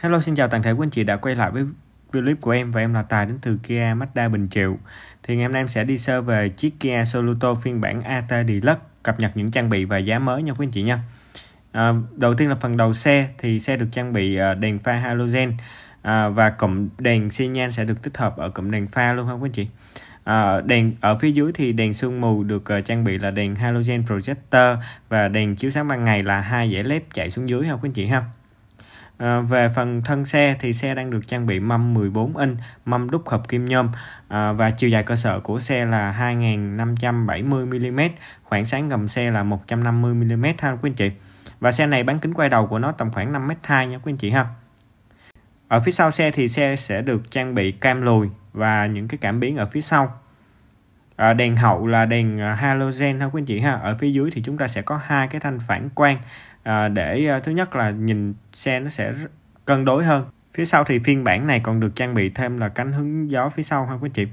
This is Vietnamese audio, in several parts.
Hello xin chào toàn thể quý anh chị đã quay lại với clip của em và em là Tài đến từ Kia Mazda Bình Triệu thì ngày hôm nay em sẽ đi sơ về chiếc Kia Soluto phiên bản AT Deluxe cập nhật những trang bị và giá mới nha quý anh chị nha à, đầu tiên là phần đầu xe thì xe được trang bị à, đèn pha halogen à, và cụm đèn xi nhan sẽ được tích hợp ở cụm đèn pha luôn không quý anh chị À, đèn ở phía dưới thì đèn sương mù được uh, trang bị là đèn halogen projector và đèn chiếu sáng ban ngày là hai dãy led chạy xuống dưới ha quý anh chị ha. Ờ, về phần thân xe thì xe đang được trang bị mâm 14 inch, mâm đúc hợp kim nhôm à, và chiều dài cơ sở của xe là 2570mm, khoảng sáng gầm xe là 150mm ha quý anh chị. Và xe này bán kính quay đầu của nó tầm khoảng 5m2 nha quý anh chị ha. Ở phía sau xe thì xe sẽ được trang bị cam lùi và những cái cảm biến ở phía sau à, đèn hậu là đèn à, halogen ha quý anh chị ha ở phía dưới thì chúng ta sẽ có hai cái thanh phản quang à, để à, thứ nhất là nhìn xe nó sẽ cân đối hơn phía sau thì phiên bản này còn được trang bị thêm là cánh hướng gió phía sau ha quý anh chị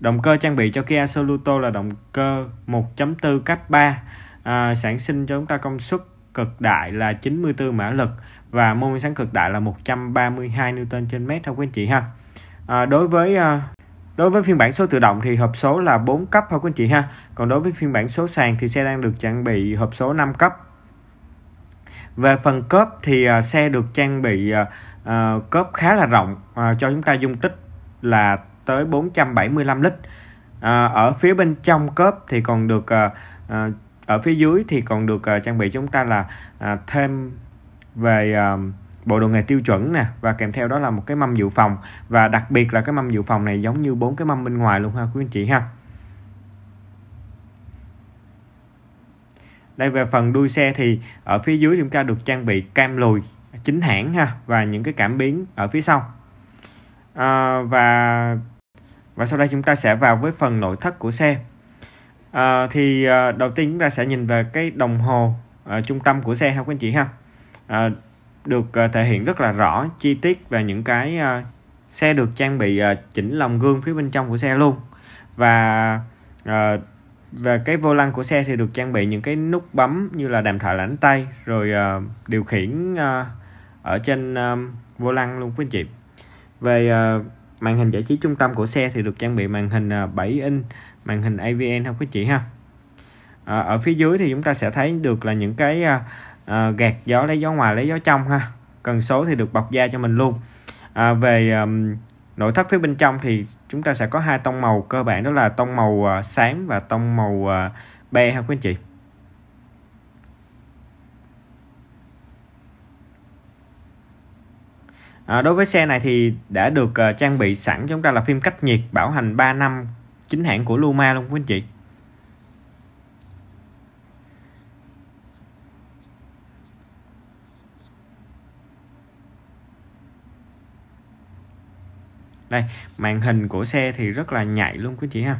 động cơ trang bị cho Kia Soluto là động cơ 1.4 cấp 3 à, sản sinh cho chúng ta công suất cực đại là 94 mã lực và mô men sáng cực đại là 132 Newton trên mét thôi quý anh chị ha à, đối với à, Đối với phiên bản số tự động thì hộp số là 4 cấp ha quý anh chị ha. Còn đối với phiên bản số sàn thì xe đang được trang bị hộp số 5 cấp. Về phần cốp thì à, xe được trang bị à, à, cốp khá là rộng cho chúng ta dung tích là tới 475 lít. ở phía bên trong cốp thì còn được ở phía dưới thì còn được trang bị chúng ta là thêm về bộ đồ nghề tiêu chuẩn nè và kèm theo đó là một cái mâm dự phòng và đặc biệt là cái mâm dự phòng này giống như bốn cái mâm bên ngoài luôn ha quý anh chị ha đây về phần đuôi xe thì ở phía dưới chúng ta được trang bị cam lùi chính hãng ha và những cái cảm biến ở phía sau à, và và sau đây chúng ta sẽ vào với phần nội thất của xe à, thì à, đầu tiên chúng ta sẽ nhìn về cái đồng hồ à, trung tâm của xe ha quý anh chị ha à, được ờ, thể hiện rất là rõ chi tiết về những cái ờ, xe được trang bị ờ, chỉnh lòng gương phía bên trong của xe luôn và à, về cái vô lăng của xe thì được trang bị những cái nút bấm như là đàm thoại lãnh tay rồi điều khiển ở trên vô lăng luôn quý anh chị về màn hình giải trí trung tâm của xe thì được trang bị màn hình 7 inch màn hình AVN không quý chị ha ở phía dưới thì chúng ta sẽ thấy được là những cái à, gạt gió lấy gió ngoài lấy gió trong ha cần số thì được bọc da cho mình luôn à, về um, nội thất phía bên trong thì chúng ta sẽ có hai tông màu cơ bản đó là tông màu uh, ờ, xám và tông màu uh, be ha quý anh chị À, đối với xe này thì đã được uh, trang bị sẵn chúng ta là phim cách nhiệt bảo hành 3 năm chính hãng của Luma luôn quý anh chị. đây màn hình của xe thì rất là nhạy luôn quý chị ha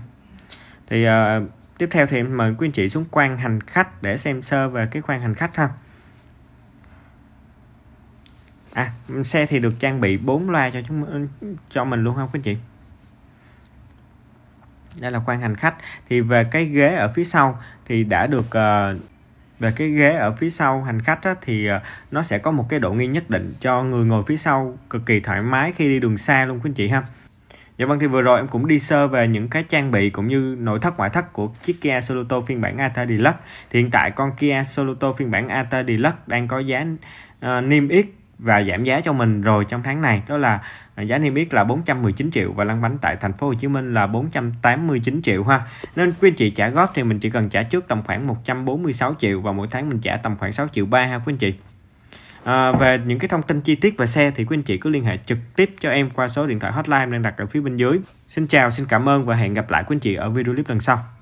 thì uh, tiếp theo thì em mời quý anh chị xuống khoang hành khách để xem sơ về cái khoang hành khách ha à xe thì được trang bị 4 loa cho chúng cho mình luôn không quý chị đây là khoang hành khách thì về cái ghế ở phía sau thì đã được uh, về cái ghế ở phía sau hành khách á, thì ờ, nó sẽ có một cái độ nghiêng nhất định cho người ngồi phía sau cực kỳ thoải mái khi đi đường xa luôn quý anh chị ha Dạ vâng thì vừa rồi em cũng đi sơ về những cái trang bị cũng như nội thất ngoại thất của chiếc Kia Soluto phiên bản Ata Deluxe. Thì hiện tại con Kia Soluto phiên bản Ata Deluxe đang có giá uh, niêm yết và giảm giá cho mình rồi trong tháng này đó là à, giá niêm yết là 419 triệu và lăn bánh tại thành phố Hồ Chí Minh là 489 triệu ha. Nên quý anh chị trả góp thì mình chỉ cần trả trước tầm khoảng 146 triệu và mỗi tháng mình trả tầm khoảng 6 triệu ba ha quý anh chị. À, về những cái thông tin chi tiết về xe thì quý anh chị cứ liên hệ trực tiếp cho em qua số điện thoại hotline đang đặt ở phía bên dưới. Xin chào, xin cảm ơn và hẹn gặp lại quý anh chị ở video clip lần sau.